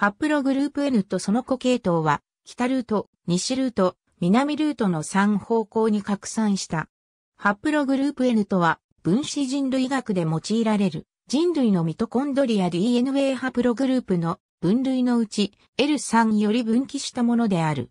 ハプログループ N とその子系統は、北ルート、西ルート、南ルートの3方向に拡散した。ハプログループ N とは、分子人類学で用いられる、人類のミトコンドリア DNA ハプログループの分類のうち L3 より分岐したものである。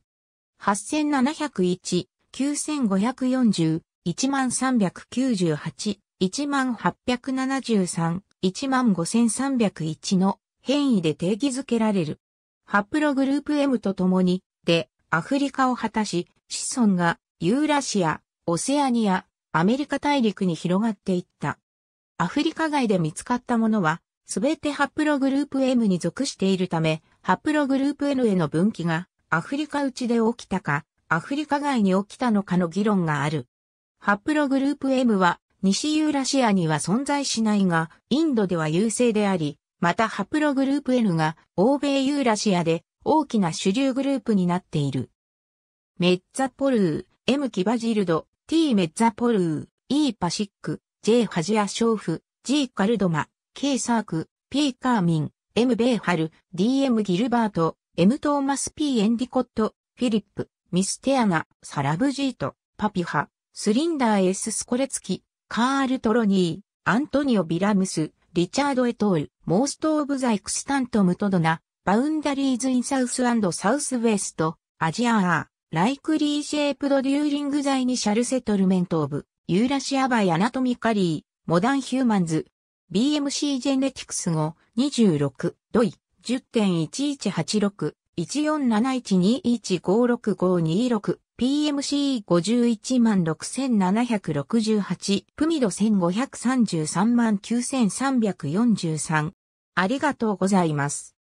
8701、9540、1398、1873、15301の変異で定義づけられる。ハプログループ M と共に、で、アフリカを果たし、子孫がユーラシア、オセアニア、アメリカ大陸に広がっていった。アフリカ外で見つかったものは、すべてハプログループ M に属しているため、ハプログループ N への分岐が、アフリカ内で起きたか、アフリカ外に起きたのかの議論がある。ハプログループ M は、西ユーラシアには存在しないが、インドでは優勢であり、またハプログループ N が欧米ユーラシアで大きな主流グループになっている。メッツァポルー、M キバジルド、T メッツァポルー、E パシック、J ハジアショーフ、G カルドマ、K サーク、P カーミン、M ベーハル、DM ギルバート、M トーマス P エンディコット、フィリップ、ミステアナ、サラブジート、パピハ、スリンダー S スコレツキ、カール・トロニー、アントニオ・ビラムス、リチャード・エトール。Most of the extant Mutodona, boundaries in South and Southwest, Asia are likely shaped during the initial settlement of Eurasia by anatomically modern humans. BMC Genetics 5 26ドイ10.1186-1471215656 PMC 516,768プミド1533 93,343ありがとうございます。